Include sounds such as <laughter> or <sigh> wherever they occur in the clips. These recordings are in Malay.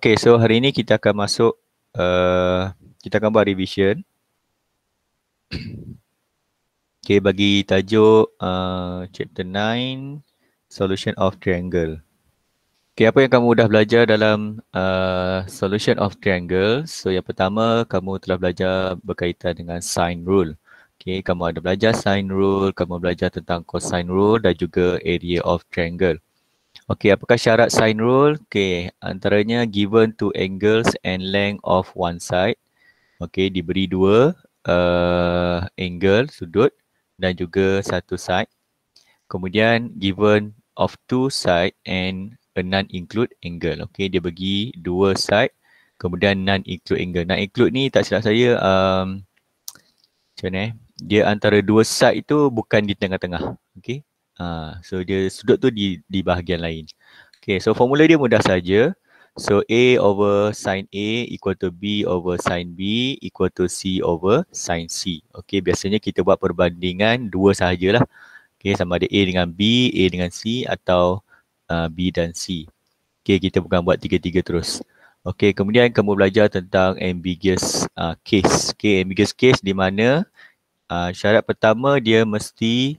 Okay, so hari ini kita akan masuk, uh, kita akan buat revision. Okay, bagi tajuk uh, chapter 9, Solution of Triangle. Okay, apa yang kamu dah belajar dalam uh, Solution of Triangle? So, yang pertama, kamu telah belajar berkaitan dengan sine rule. Okay, kamu ada belajar sine rule, kamu belajar tentang cosine rule dan juga area of triangle. Okay, apakah syarat sign rule? Okay, antaranya given to angles and length of one side. Okay, diberi dua uh, angle, sudut dan juga satu side. Kemudian given of two side and a non-include angle. Okay, dia bagi dua side. Kemudian non-include angle. Non-include ni tak silap saya, um, macam mana eh? Dia antara dua side itu bukan di tengah-tengah. Okay. Ha, so dia sudut tu di di bahagian lain. Okay, so formula dia mudah saja. So A over sin A equal to B over sin B equal to C over sin C. Okay, biasanya kita buat perbandingan dua sahajalah. Okay, sama ada A dengan B, A dengan C atau uh, B dan C. Okay, kita bukan buat tiga-tiga terus. Okay, kemudian kamu belajar tentang ambiguous uh, case. Okay, ambiguous case di mana uh, syarat pertama dia mesti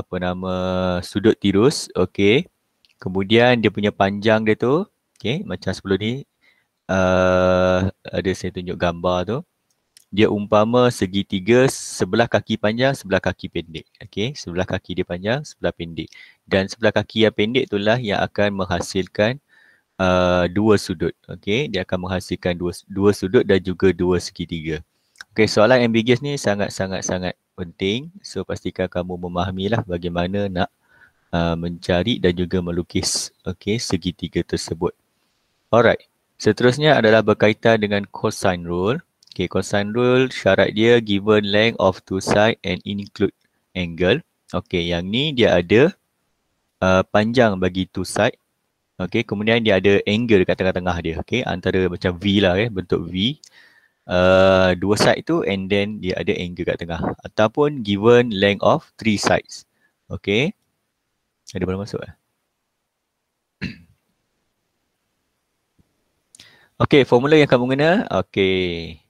apa nama sudut tirus okey kemudian dia punya panjang dia tu okey macam sebelum ni uh, ada saya tunjuk gambar tu dia umpama segitiga sebelah kaki panjang sebelah kaki pendek okey sebelah kaki dia panjang sebelah pendek dan sebelah kaki yang pendek itulah yang akan menghasilkan Uh, dua sudut. Okey, dia akan menghasilkan dua dua sudut dan juga dua segitiga. Okey, soalan ambiguous ni sangat sangat sangat penting. So pastikan kamu memahamilah bagaimana nak uh, mencari dan juga melukis okay, segitiga tersebut. Alright. Seterusnya adalah berkaitan dengan cosine rule. Okay, cosine rule syarat dia given length of two side and include angle. Okay, yang ni dia ada uh, panjang bagi two side. Okay, kemudian dia ada angle dekat tengah-tengah dia. Okay, antara macam V lah eh, bentuk V. Uh, dua side tu and then dia ada angle kat tengah ataupun given length of three sides. Okay. Ada boleh masuk eh? <clears throat> okay, formula yang kamu guna. Okay.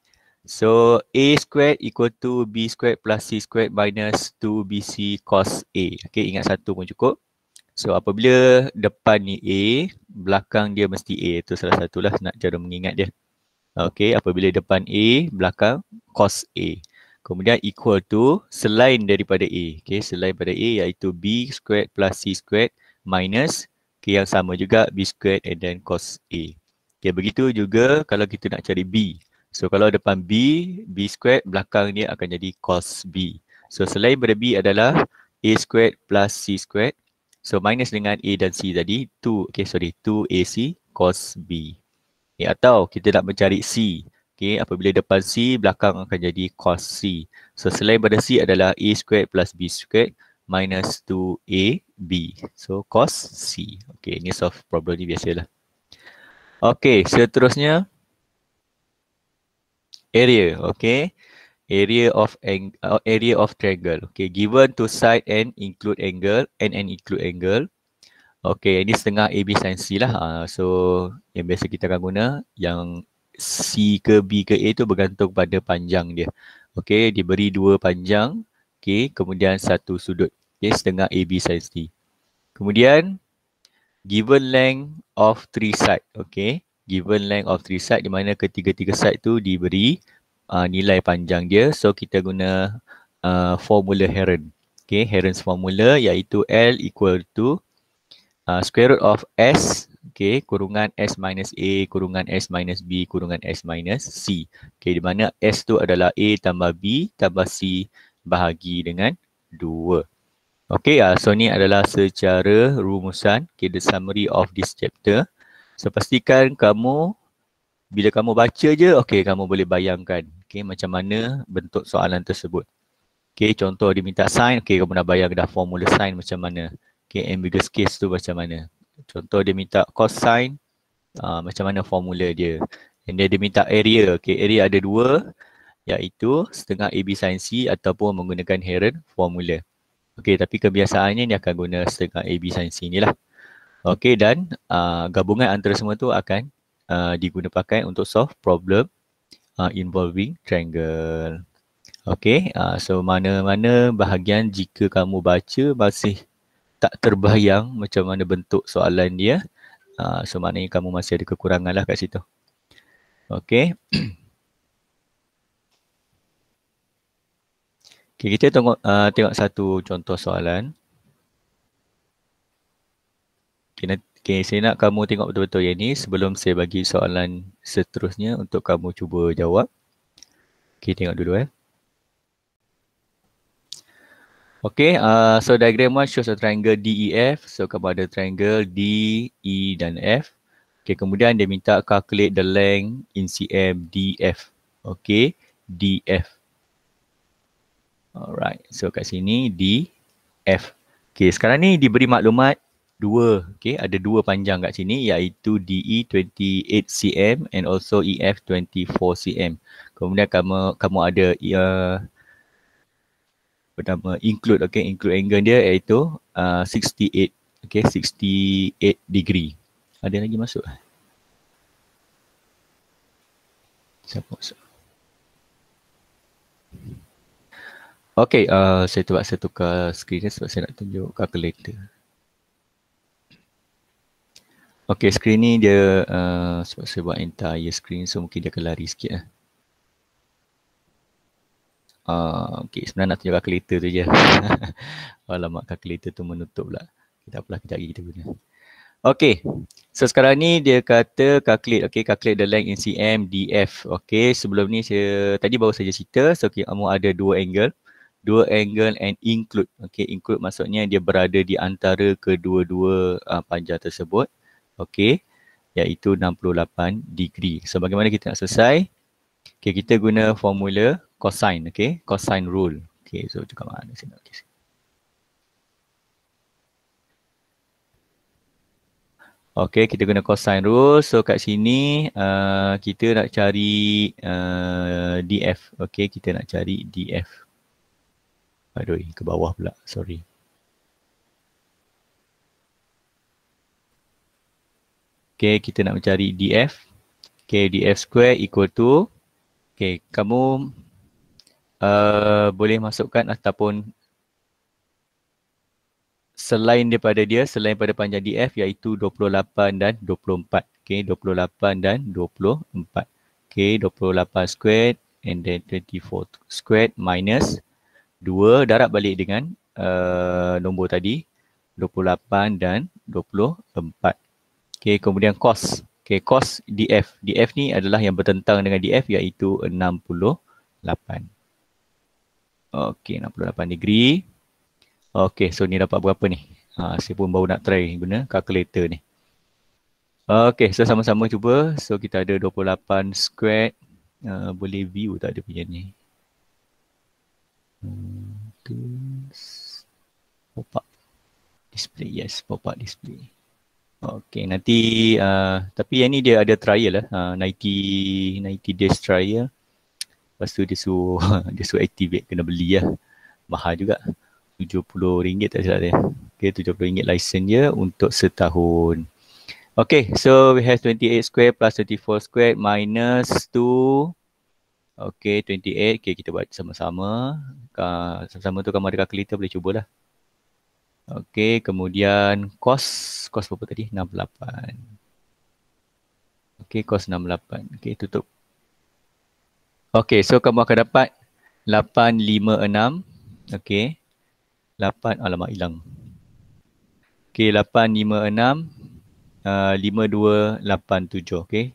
So A squared equal to B squared plus C squared minus 2BC cos A. Okay, ingat satu pun cukup. So apabila depan ni A, belakang dia mesti A. Itu salah satulah nak cara mengingat dia. Okey, apabila depan A, belakang cos A. Kemudian equal to selain daripada A. Okay, selain daripada A iaitu B squared plus C squared minus okay, yang sama juga B squared and then cos A. Okay, begitu juga kalau kita nak cari B. So, kalau depan B, B squared belakang ni akan jadi cos B. So, selain daripada B adalah A squared plus C squared. So, minus dengan A dan C tadi, 2, okay, sorry, 2AC cos B ni atau kita nak mencari C okay apabila depan C belakang akan jadi cos C so selain pada C adalah A squared plus B squared minus 2AB so cos C okay ini solve problem ni biasalah okay seterusnya area okay area of ang- uh, area of triangle okay given two side and include angle and and include angle Okay, ini setengah A, B, sign C lah. Uh, so, yang biasa kita akan guna yang C ke B ke A tu bergantung pada panjang dia. Okay, diberi dua panjang. Okay, kemudian satu sudut. Okay, setengah A, B, sign C. Kemudian, given length of three side. Okay, given length of three side di mana ketiga-tiga side tu diberi uh, nilai panjang dia. So, kita guna uh, formula Heron. Okay, Heron's formula iaitu L equal to Uh, square root of s okay, kurungan s minus a kurungan s minus b kurungan s minus c. Okay, di mana s tu adalah a tambah b tambah c bahagi dengan 2. Okay, uh, so ni adalah secara rumusan okay, the summary of this chapter. So pastikan kamu bila kamu baca je, okay, kamu boleh bayangkan okay, macam mana bentuk soalan tersebut. Okay, contoh dia minta sign, okay, kamu nak bayang dah formula sign macam mana okay, ambiguous case tu macam mana. Contoh dia minta cosine, uh, ah, macam mana formula dia. And dia minta area, okay, area ada dua iaitu setengah AB sin C ataupun menggunakan heron formula. Okay, tapi kebiasaannya dia akan guna setengah AB sin C ni lah. Okay, dan uh, gabungan antara semua tu akan uh, pakai untuk solve problem uh, involving triangle. Okay, uh, so mana-mana bahagian jika kamu baca masih tak terbayang macam mana bentuk soalan dia. Uh, so maknanya kamu masih ada kekurangan lah kat situ. Okay. <clears throat> okay kita tengok, uh, tengok satu contoh soalan. Okay, Okay, saya nak kamu tengok betul-betul yang ni sebelum saya bagi soalan seterusnya untuk kamu cuba jawab. Okay, tengok dulu eh. Okay, uh, so diagram one shows a triangle DEF. So kepada triangle D, E dan F. Okay, kemudian dia minta calculate the length in CM DF. Okay, DF. Alright, so kat sini D, F. Okay, sekarang ni diberi maklumat dua. Okay, ada dua panjang kat sini iaitu DE 28 cm and also EF 24 cm. Kemudian kamu kamu ada uh, pertama include okay include angle dia iaitu uh, 68 okay 68 degree ada lagi masuk siapa masuk Okay, uh, saya buat saya tukar skrin ni sebab saya nak tunjuk calculator. Okay, skrin ni dia uh, sebab saya buat entire screen so mungkin dia akan lari sikit. Eh. Ah, okey, sebenarnya nak tunjukkan kalkulator tu je. Alamak, <laughs> oh, kalkulator tu menutup pula. Okay, tak apalah, kejap lagi kita guna. Okay, so sekarang ni dia kata calculate, Okey, calculate the length in CM, DF. Okey, sebelum ni saya, tadi baru saja cerita, so okay, kamu ada dua angle. Dua angle and include. Okey, include maksudnya dia berada di antara kedua-dua uh, panjang tersebut. Okay, iaitu 68 degree. So, bagaimana kita nak selesai? Okay, kita guna formula cosine, okay? Cosine rule. Okay, so juga mana sini? Okay. Okay, kita guna cosine rule. So kat sini uh, kita nak cari uh, df. Okay, kita nak cari df. Aduh, ke bawah pula. Sorry. Okay, kita nak mencari df. Okay, df square equal to Okay, kamu uh, boleh masukkan ataupun selain daripada dia, selain daripada panjang DF iaitu 28 dan 24. Okay, 28 dan 24. Okay, 28 squared and then 24 squared minus 2 darab balik dengan uh, nombor tadi. 28 dan 24. Okay, kemudian cos. Okay, cos df. df ni adalah yang bertentang dengan df iaitu 68. Okay, 68 degree. Okay, so ni dapat berapa ni? Ha, saya pun baru nak try guna calculator ni. Okay, so sama-sama cuba. So kita ada 28 squared. Uh, boleh view tak Ada punya ni? Hmm, Pop up. Display, yes. Pop up display. Okay, nanti uh, tapi yang ni dia ada trial lah, uh, 90, 90 days trial. Lepas tu dia suruh, <laughs> dia suruh activate, kena beli lah. Mahal juga. RM70 tak silap dia. Okay, RM70 license dia untuk setahun. Okay, so we have 28 square plus 34 square minus 2. Okay, 28. Okay, kita buat sama-sama. Uh, sama-sama tu kamu ada calculator boleh cubalah. Okey, kemudian kos kos berapa tadi? 68. Okey, kos 68. Okey, tutup. Okey, so kamu akan dapat 856. Okey. 8 alamat hilang. Okey, 856 uh, 5287. Okey.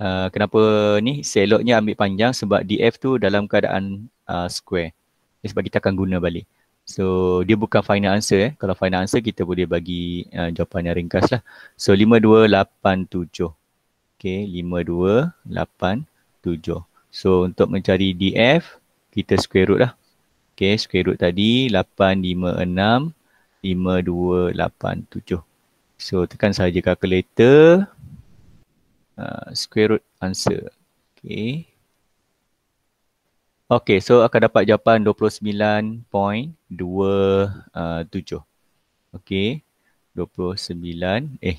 Uh, kenapa ni seloknya ambil panjang sebab DF tu dalam keadaan uh, square. Sebab kita akan guna balik. So dia bukan final answer eh. Kalau final answer kita boleh bagi uh, jawapan yang ringkas lah. So 5287. Okay 5287. So untuk mencari DF kita square root lah. Okay square root tadi 856 5287. So tekan sahaja calculator. Uh, square root answer. Okay. Okay, so akan dapat jawapan 29.27. Uh, okay, 29. Eh,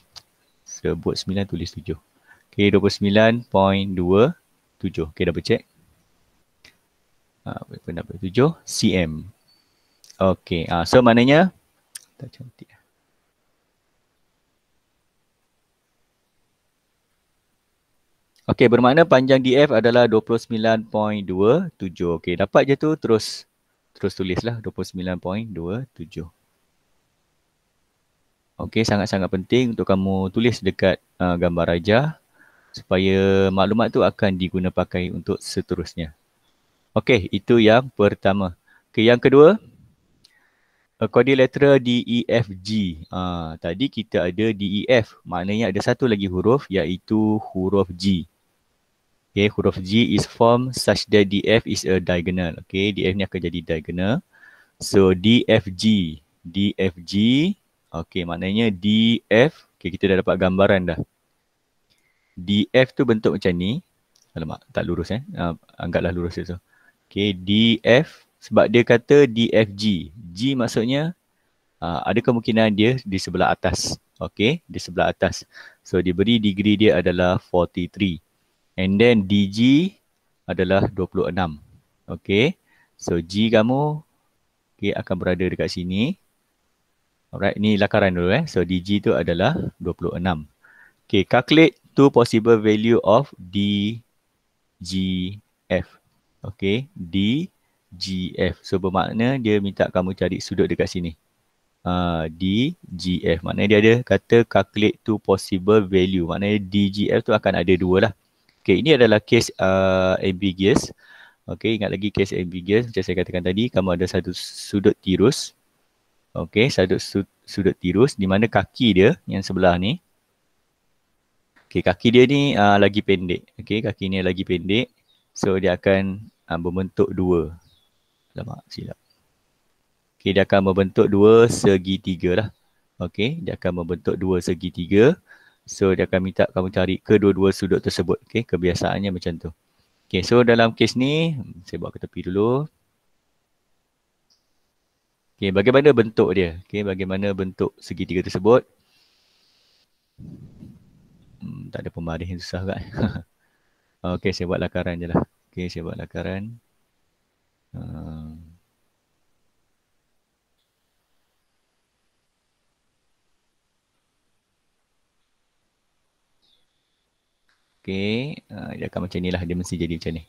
sebut 9 tulis 7. Okay, 29.27. Okay, double check. Uh, apa yang 7? CM. Okay, uh, so maknanya. Tak cantik. Okey, bermakna panjang DF adalah 29.27. Okey, dapat je tu terus terus tulislah 29.27. Okey, sangat-sangat penting untuk kamu tulis dekat uh, gambar raja supaya maklumat tu akan diguna pakai untuk seterusnya. Okey, itu yang pertama. Okey, yang kedua uh, quadrilateral DEFG. Ah, tadi kita ada DEF, maknanya ada satu lagi huruf iaitu huruf G. Okay, huruf G is formed such that DF is a diagonal. Okay, DF ni akan jadi diagonal. So, DFG. DFG. Okay, maknanya DF. Okay, kita dah dapat gambaran dah. DF tu bentuk macam ni. Alamak, tak lurus eh. Uh, ah, anggaplah lurus dia tu. Okay, DF. Sebab dia kata DFG. G maksudnya uh, ada kemungkinan dia di sebelah atas. Okay, di sebelah atas. So, diberi degree dia adalah 43. And then DG adalah 26. Okay. So G kamu okay, akan berada dekat sini. Alright. Ni lakaran dulu eh. So DG tu adalah 26. Okay. Calculate two possible value of D G F, Okay. D G F. So bermakna dia minta kamu cari sudut dekat sini. Uh, F Maknanya dia ada kata calculate two possible value. Maknanya F tu akan ada dua lah. Okay, ini adalah case uh, ambiguous. Okay, ingat lagi case ambiguous. Macam saya katakan tadi, kamu ada satu sudut tirus. Okay, satu sud sudut tirus di mana kaki dia yang sebelah ni. Okay, kaki dia ni uh, lagi pendek. Okay, kaki ni lagi pendek. So, dia akan uh, membentuk dua. Lama, silap. Okay, dia akan membentuk dua segitiga lah. Okay, dia akan membentuk dua segitiga. Okay. So dia akan minta kamu cari kedua-dua sudut tersebut. Okay, kebiasaannya macam tu. Okay, so dalam kes ni, saya buat ke tepi dulu. Okay, bagaimana bentuk dia? Okay, bagaimana bentuk segitiga tersebut? Hmm, tak ada pembaris yang susah kan? <laughs> okay, saya buat lakaran je lah. Okay, saya buat lakaran. Hmm. Okay. Uh, dia akan macam ni lah. Dia mesti jadi macam ni.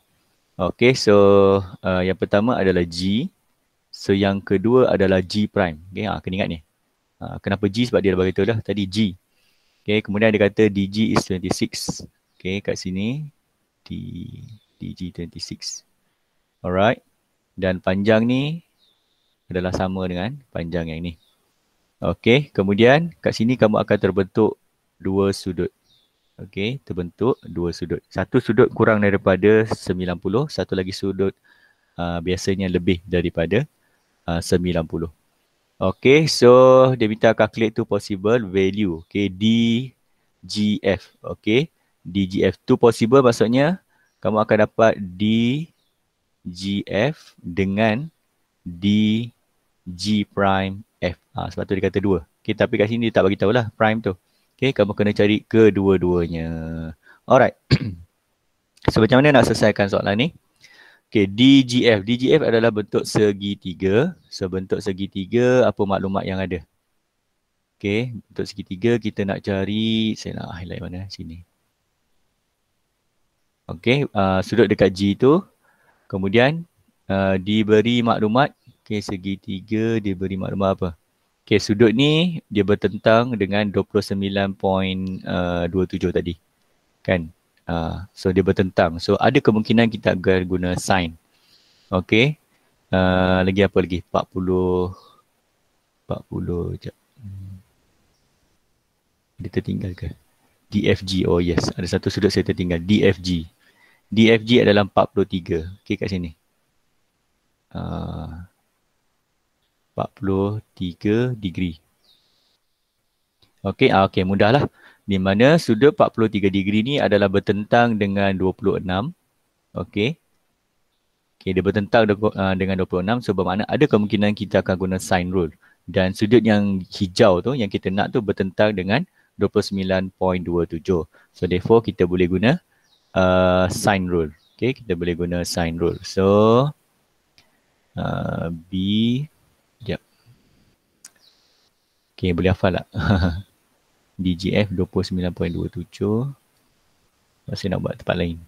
Okay. So uh, yang pertama adalah G. So yang kedua adalah G prime. Okay. Uh, ah, kena ingat ni. Uh, kenapa G? Sebab dia dah beritahu dah tadi G. Okay. Kemudian dia kata DG is 26. Okay. Kat sini. D, DG 26. Alright. Dan panjang ni adalah sama dengan panjang yang ni. Okay. Kemudian kat sini kamu akan terbentuk dua sudut okey terbentuk dua sudut satu sudut kurang daripada 90 satu lagi sudut uh, biasanya lebih daripada uh, 90 okey so dia minta calculate tu possible value okey dgf okey dgf tu possible maksudnya kamu akan dapat dgf dengan d g prime f ha, sebab tu dia kata dua okey tapi kat sini dia tak bagi tahulah prime tu Okay, kamu kena cari kedua-duanya. Alright. <clears throat> so, macam mana nak selesaikan soalan ni? Okay, DGF. DGF adalah bentuk segi tiga. So, bentuk tiga, apa maklumat yang ada? Okay, bentuk segi tiga kita nak cari, saya nak highlight mana? Sini. Okay, uh, sudut dekat G tu. Kemudian, uh, diberi maklumat. Okay, tiga diberi maklumat apa? Okay, sudut ni dia bertentang dengan 29.27 uh, tadi. Kan? Uh, so dia bertentang. So ada kemungkinan kita akan guna sign. Okay. Uh, ah, lagi apa lagi? 40. 40. Sekejap. Hmm. Dia tertinggal ke? DFG. Oh yes. Ada satu sudut saya tertinggal. DFG. DFG adalah 43. Okay kat sini. Uh, 43 degree. Okey, ah, okey mudahlah. Di mana sudut 43 degree ni adalah bertentang dengan 26. Okey. Okey, dia bertentang dengan 26 ah, so bermakna ada kemungkinan kita akan guna sine rule. Dan sudut yang hijau tu yang kita nak tu bertentang dengan 29.27. So therefore kita boleh guna uh, sine rule. Okey, kita boleh guna sine rule. So uh, B Okay, boleh hafal tak? DGF 29.27 Masih nak buat tempat lain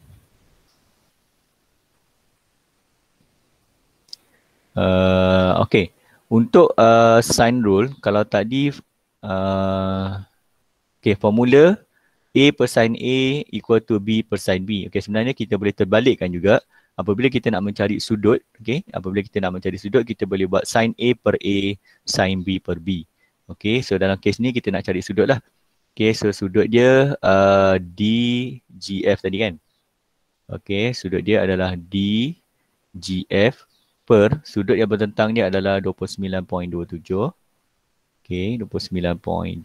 uh, Okay, untuk uh, sign rule Kalau tadi uh, Okay, formula A per sign A equal to B per sign B Okay, sebenarnya kita boleh terbalikkan juga Apabila kita nak mencari sudut, okay? apabila kita nak mencari sudut, kita boleh buat sin A per A, sin B per B. Okay, so dalam kes ni kita nak cari sudut lah. Okay, so sudut dia uh, DGF tadi kan? Okay, sudut dia adalah DGF per sudut yang bertentang ni adalah 29.27. Okay, 29.27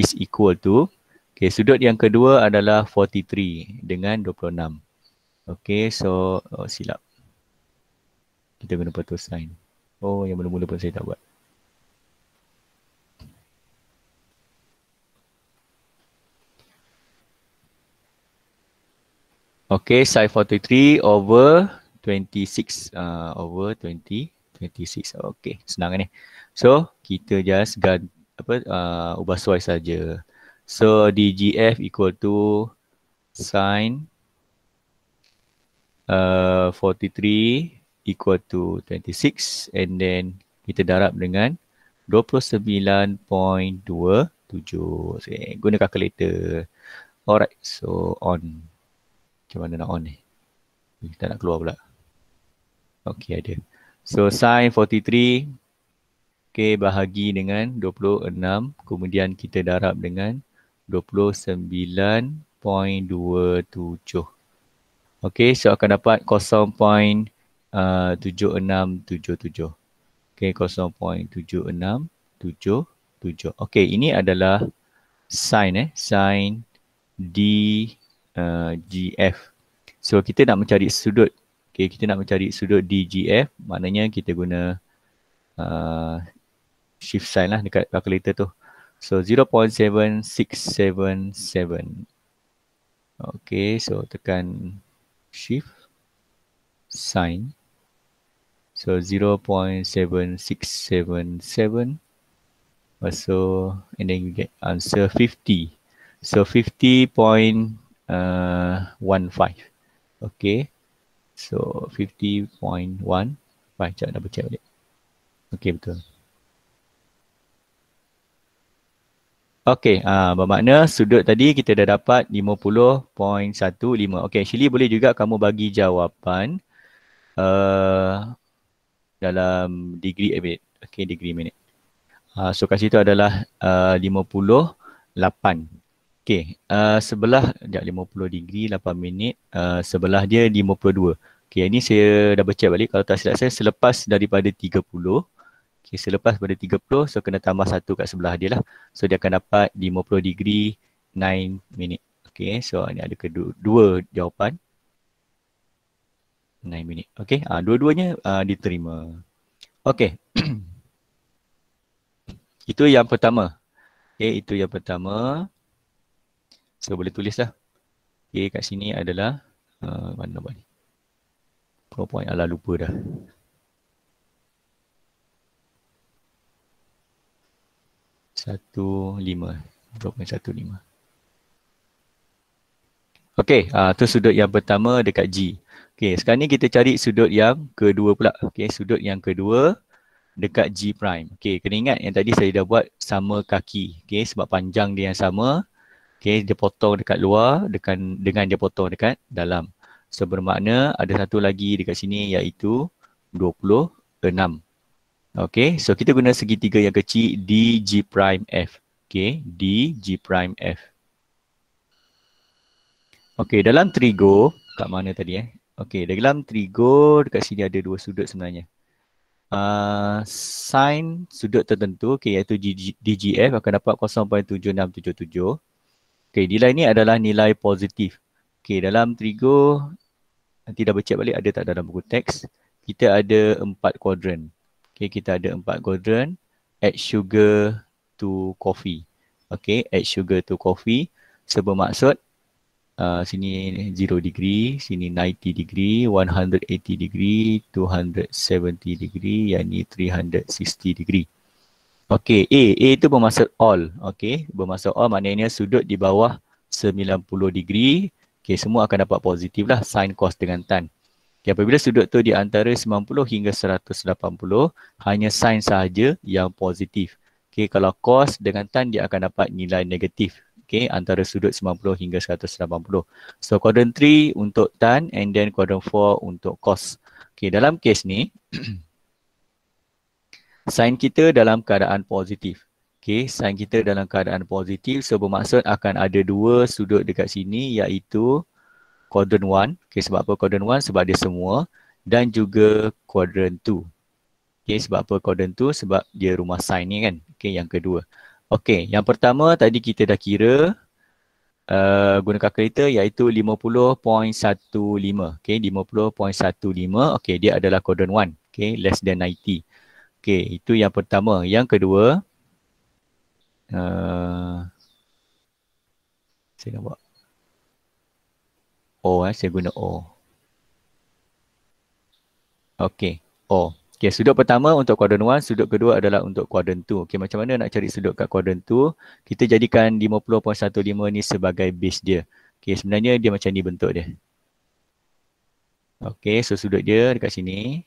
is equal to Okay, sudut yang kedua adalah 43 dengan 26. Okay, so oh, silap. Kita kena patut sign. Oh, yang mula-mula pun saya tak buat. Okay, Psi 43 over 26. Uh, ah, over 20, 26. Okay, senang ni. So, kita just gun, apa, uh, ubah suai saja. So, DGF equal to sine uh, 43 equal to 26 and then kita darab dengan 29.27. Okay, eh, guna calculator. Alright, so on. Macam mana nak on ni? Kita nak keluar pula. Okey ada. So sin 43 okey bahagi dengan 26 kemudian kita darab dengan 29.27. Okey so akan dapat 0.7677. Uh, okey 0.7677. Okey ini adalah sin eh sin d Uh, GF. So kita nak mencari sudut. Okay, kita nak mencari sudut DGF. Maknanya kita guna uh, shift sign lah dekat calculator tu. So 0.7677. Okay, so tekan shift sign. So 0.7677. So and then you get answer 50. So 50.7 15. Uh, okay. So 50.1. Baik, jap double check balik. Okay, betul. Okay, uh, bermakna sudut tadi kita dah dapat 50.15. Okay, Shirley boleh juga kamu bagi jawapan uh, dalam degree a minute. Okay, degree minute. Uh, so kat situ adalah uh, 58. Okey, uh, sebelah jap 50 degree 8 minit, uh, sebelah dia 52. Okey, ini saya dah baca balik kalau tak silap saya selepas daripada 30. Okey, selepas pada 30, so kena tambah satu kat sebelah dia lah. So dia akan dapat 50 degree 9 minit. Okey, so ini ada kedua dua jawapan. 9 minit. Okey, uh, dua-duanya uh, diterima. Okey. <clears throat> itu yang pertama. Okey, itu yang pertama. So boleh tulislah. Okay kat sini adalah uh, mana nampak ni? PowerPoint ala lupa dah. Satu lima. PowerPoint satu lima. Okay, uh, tu sudut yang pertama dekat G. Okay, sekarang ni kita cari sudut yang kedua pula. Okay, sudut yang kedua dekat G prime. Okay, kena ingat yang tadi saya dah buat sama kaki. Okay, sebab panjang dia yang sama. Okay, dia potong dekat luar dekan, dengan dia potong dekat dalam. So bermakna ada satu lagi dekat sini iaitu 26. Okay, so kita guna segitiga yang kecil D, G prime F. Okay, D, G prime F. Okay, dalam trigo, kat mana tadi eh? Okay, dalam trigo dekat sini ada dua sudut sebenarnya. Uh, ah, sine sudut tertentu okay, iaitu DGF akan dapat 0.7677 Okay, nilai ni adalah nilai positif. Okay, dalam trigo, nanti double check balik ada tak dalam buku teks. Kita ada empat kuadran. Okay, kita ada empat kuadran. Add sugar to coffee. Okay, add sugar to coffee. So, bermaksud uh, sini 0 degree, sini 90 degree, 180 degree, 270 degree, yang ni 360 degree. Okey, A. A itu bermaksud all. Okey, bermaksud all maknanya sudut di bawah 90 degree. Okey, semua akan dapat positif lah. Sin cos dengan tan. Okey, apabila sudut tu di antara 90 hingga 180, hanya sin sahaja yang positif. Okey, kalau cos dengan tan dia akan dapat nilai negatif. Okey, antara sudut 90 hingga 180. So, quadrant 3 untuk tan and then quadrant 4 untuk cos. Okey, dalam kes ni, <clears throat> sign kita dalam keadaan positif. Okay, sign kita dalam keadaan positif. So bermaksud akan ada dua sudut dekat sini iaitu quadrant 1. Okay, sebab apa quadrant 1? Sebab dia semua. Dan juga quadrant 2. Okay, sebab apa quadrant 2? Sebab dia rumah sign ni kan. Okay, yang kedua. Okay, yang pertama tadi kita dah kira uh, guna calculator iaitu 50.15. Okay, 50.15. Okay, dia adalah quadrant 1. Okay, less than 90. Okey, itu yang pertama. Yang kedua, uh, saya nak buat O eh, saya guna O. Okey, O. Okey, sudut pertama untuk kuadran 1, sudut kedua adalah untuk kuadran 2. Okey, macam mana nak cari sudut kat kuadran 2? Kita jadikan 50.15 ni sebagai base dia. Okey, sebenarnya dia macam ni bentuk dia. Okey, so sudut dia dekat sini.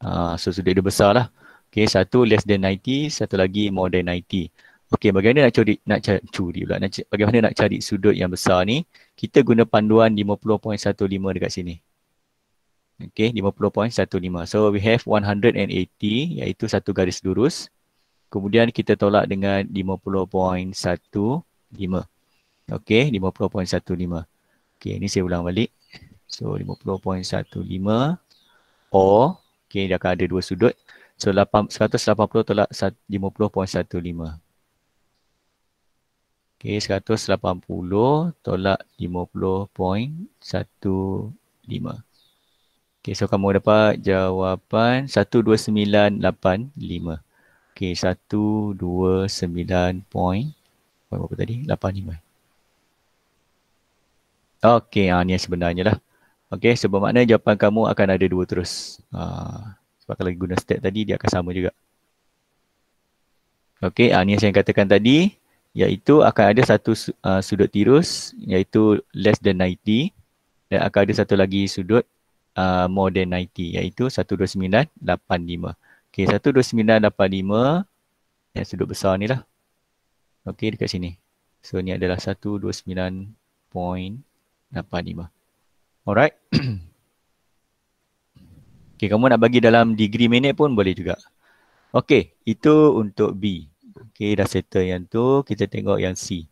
Uh, so sudut dia besar lah. Okay, satu less than 90, satu lagi more than 90. Okay, bagaimana nak curi, nak curi pula? Nak, bagaimana nak cari sudut yang besar ni? Kita guna panduan 50.15 dekat sini. Okay, 50.15. So, we have 180 iaitu satu garis lurus. Kemudian kita tolak dengan 50.15. Okay, 50.15. Okay, ini saya ulang balik. So, 50.15 or, okay, dia akan ada dua sudut. So 8, 180 tolak 50.15. Okay, 180 tolak 50.15. Okay, so kamu dapat jawapan 12985. Okay, 129.85. dua, sembilan, tadi? 85. Okay, Okey, ha, ni yang sebenarnya lah. Okey, so bermakna jawapan kamu akan ada dua terus. Haa. Sebab kalau guna stat tadi dia akan sama juga. Okey, ini ah, yang saya katakan tadi iaitu akan ada satu uh, sudut tirus iaitu less than 90 dan akan ada satu lagi sudut uh, more than 90 iaitu 12985. Okey, 12985 yang sudut besar ni lah. Okey, dekat sini. So, ni adalah 129.85. Alright. <clears throat> Okay, kamu nak bagi dalam degree minit pun boleh juga. Okay, itu untuk B. Okay, dah settle yang tu. Kita tengok yang C.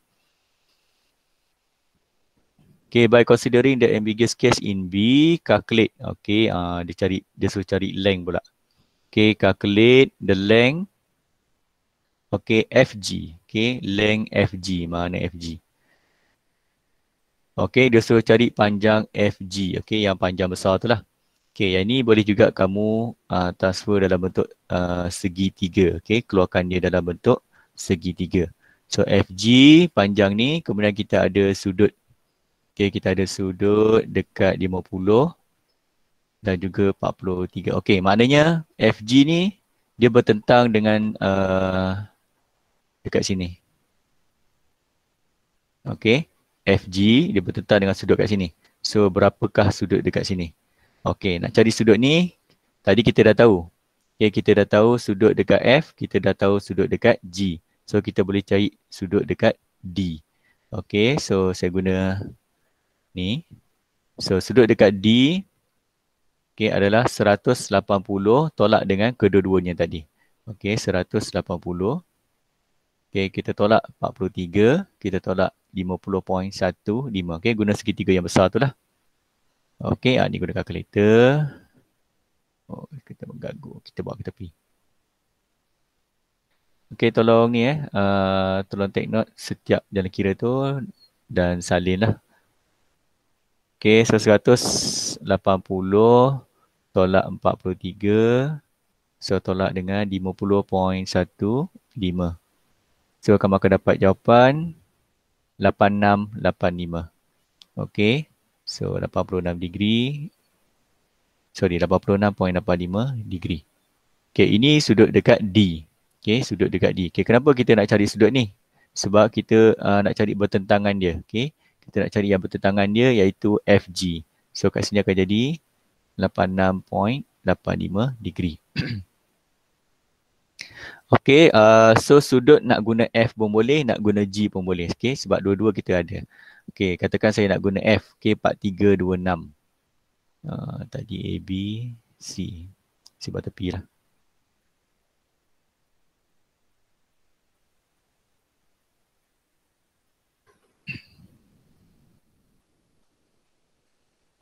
Okay, by considering the ambiguous case in B, calculate. Okay, uh, ah, dia cari, dia suruh cari length pula. Okay, calculate the length. Okay, FG. Okay, length FG. Mana FG? Okay, dia suruh cari panjang FG. Okay, yang panjang besar tu lah. Okay, yang ini boleh juga kamu uh, transfer dalam bentuk uh, segitiga. Okay, keluarkan dia dalam bentuk segitiga. So, FG panjang ni, kemudian kita ada sudut. Okay, kita ada sudut dekat 50 dan juga 43. Okay, maknanya FG ni dia bertentang dengan uh, dekat sini. Okay, FG dia bertentang dengan sudut dekat sini. So, berapakah sudut dekat sini? Okey, nak cari sudut ni, tadi kita dah tahu. Okey, kita dah tahu sudut dekat F, kita dah tahu sudut dekat G. So, kita boleh cari sudut dekat D. Okey, so saya guna ni. So, sudut dekat D okey, adalah 180 tolak dengan kedua-duanya tadi. Okey, 180. Okey, kita tolak 43. Kita tolak 50.15. Okey, guna segitiga yang besar tu lah. Okey, ah, ni guna calculator. Oh, kita mengganggu. Kita buat ke tepi. Okey, tolong ni eh. Uh, tolong take note setiap jalan kira tu dan salin lah. Okey, so 180 tolak 43. So, tolak dengan 50.15. So, akan maka dapat jawapan 8685. Okey. So 86 degree. Sorry, 86.85 degree. Okay, ini sudut dekat D. Okay, sudut dekat D. Okay, kenapa kita nak cari sudut ni? Sebab kita uh, nak cari bertentangan dia. Okay, kita nak cari yang bertentangan dia iaitu FG. So kat sini akan jadi 86.85 degree. <clears throat> okay, uh, so sudut nak guna F pun boleh, nak guna G pun boleh. Okay, sebab dua-dua kita ada. Okey, katakan saya nak guna F, K4326. uh, ah, tadi A, B, C. Sebab tepi lah.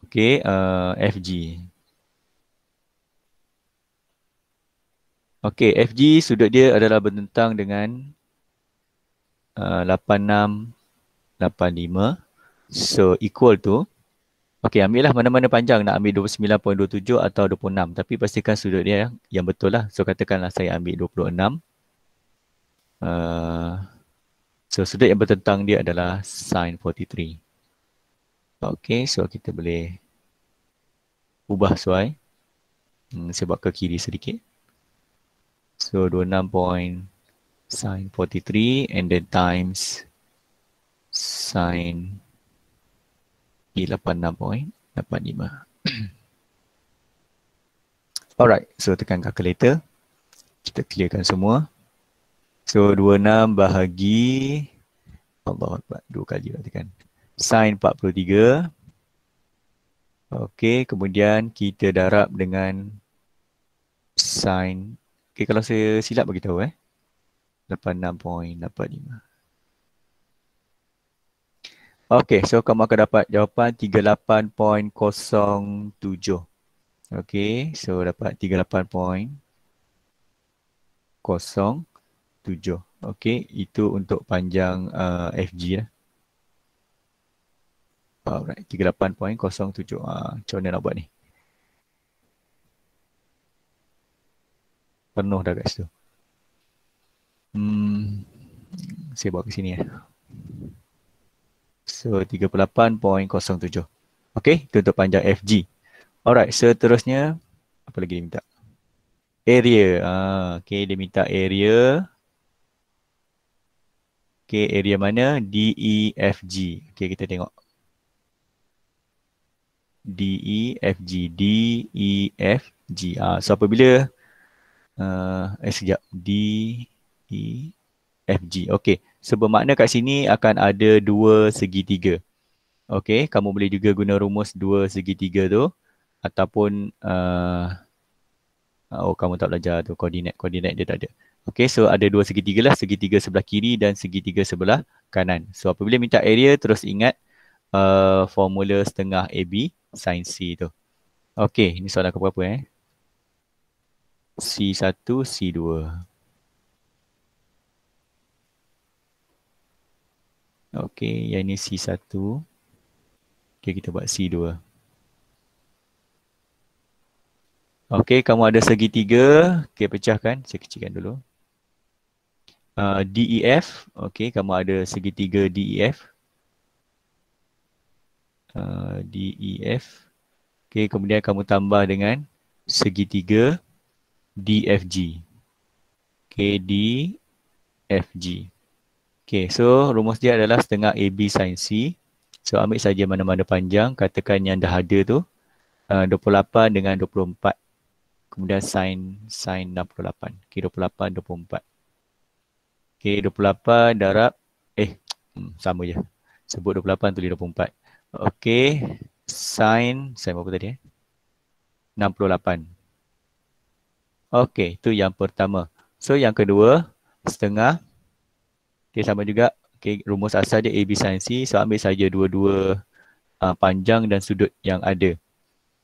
Okey, uh, ah, FG. Okey, G sudut dia adalah bertentang dengan uh, ah, 86 85, so equal to Okey ambillah mana-mana panjang nak ambil 29.27 atau 26 tapi pastikan sudut dia yang, yang betul lah. So katakanlah saya ambil 26. Uh, so sudut yang bertentang dia adalah sin 43. Okey so kita boleh ubah suai. Hmm, saya ke kiri sedikit. So 26. sin 43 and then times sin P86.85. <clears throat> Alright, so tekan calculator. Kita clearkan semua. So 26 bahagi Allah Akbar, dua kali lah tekan. Sin 43. Okay, kemudian kita darab dengan sin. Okay, kalau saya silap beritahu eh. 86.85. Okay, so kamu akan dapat jawapan 38.07. Okay, so dapat 38.07. Okay, itu untuk panjang uh, FG lah. Ya. Alright, 38.07. Uh, ah, macam mana nak buat ni? Penuh dah kat situ. Hmm, saya bawa ke sini ya. Eh. So 38.07. Okay, itu untuk panjang FG. Alright, seterusnya apa lagi dia minta? Area. Ah, okay, dia minta area. Okay, area mana? D, E, F, G. Okay, kita tengok. D, E, F, G. D, E, F, G. Ah, so apabila uh, eh, sekejap. D, E, F, G. Okay. So bermakna kat sini akan ada dua segitiga. Okay, kamu boleh juga guna rumus dua segitiga tu ataupun uh, oh kamu tak belajar tu koordinat koordinat dia tak ada. Okay, so ada dua segitiga lah, segitiga sebelah kiri dan segitiga sebelah kanan. So apabila minta area terus ingat uh, formula setengah AB sin C tu. Okay, ini soalan ke berapa eh? C1, C2. Okey, yang ini C1. Okey, kita buat C2. Okey, kamu ada segitiga, tiga. Okey, pecahkan. Saya kecilkan dulu. Uh, DEF. Okey, kamu ada segitiga DEF. Uh, DEF. Okey, kemudian kamu tambah dengan segitiga DFG. Okey, DFG. Okay, so rumus dia adalah setengah AB sin C. So ambil saja mana-mana panjang, katakan yang dah ada tu. Uh, 28 dengan 24. Kemudian sin sin 68. Okay, 28, 24. Okay, 28 darab. Eh, hmm, sama je. Sebut 28, tulis 24. Okay, sin, sin berapa tadi eh? 68. Okay, tu yang pertama. So yang kedua, setengah Okay sama juga okay, rumus asal dia A, sin C. So ambil saja dua-dua uh, panjang dan sudut yang ada.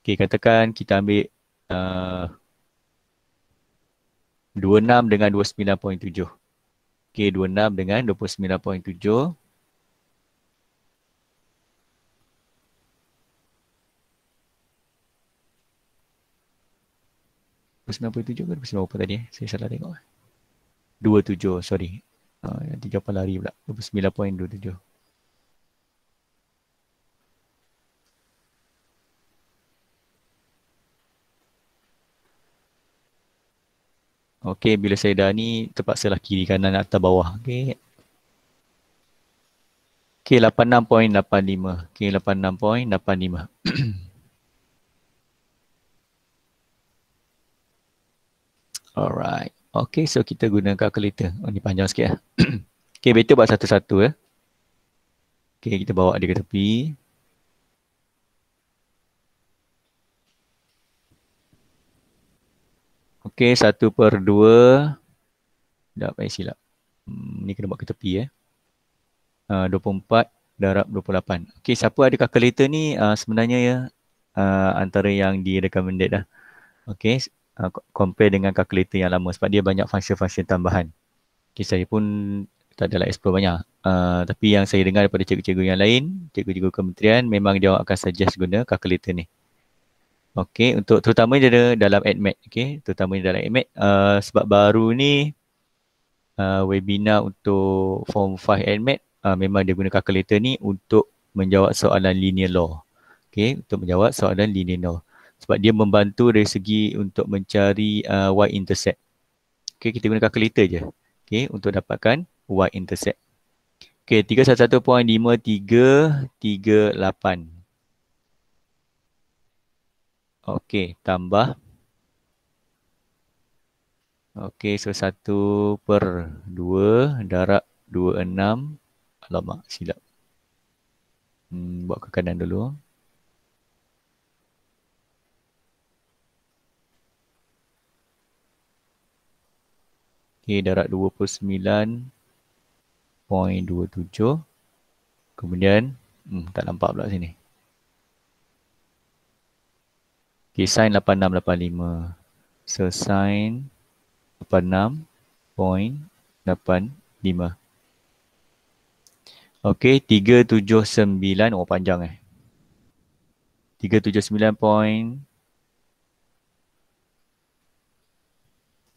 Okay katakan kita ambil uh, 26 dengan 29.7. Okay 26 dengan 29.7. Pukul 9.7 ke pukul 9.8 tadi? Saya salah tengok. 27, sorry. Nanti ha, jawapan lari pula. 29.27. Okey, bila saya dah ni terpaksalah kiri kanan atas bawah. Okey. Okey, 86.85. Okey, 86.85. <clears throat> Alright. Okay, so kita guna calculator. Oh, ni panjang sikit lah. okay, better buat satu-satu eh. Ya. Okay, kita bawa dia ke tepi. Okay, satu per dua. Tak payah eh, silap. Hmm, ni kena buat ke tepi eh. Uh, 24 darab 28. Okay, siapa ada calculator ni uh, sebenarnya ya uh, antara yang di recommended ah. Okay, Uh, compare dengan calculator yang lama sebab dia banyak function-function tambahan. Okay, saya pun tak adalah explore banyak. Uh, tapi yang saya dengar daripada cikgu-cikgu yang lain, cikgu-cikgu kementerian memang dia akan suggest guna calculator ni. Okey, untuk terutamanya dia dalam admit, okey, terutamanya dalam admit uh, sebab baru ni uh, webinar untuk form 5 admit uh, memang dia guna calculator ni untuk menjawab soalan linear law. Okey, untuk menjawab soalan linear law sebab dia membantu dari segi untuk mencari uh, y intercept. Okey, kita guna calculator je. Okey, untuk dapatkan y intercept. Okey, 311.5338. Okey, so uh, tambah Okey, so 1 per 2 darab 26. Alamak, silap. Hmm, buat ke kanan dulu. Okay, darat 29.27. Kemudian, hmm, tak nampak pula sini. Okay, sin 8685. So, sin 86.85. Okay, 379. Oh, panjang eh. 379 point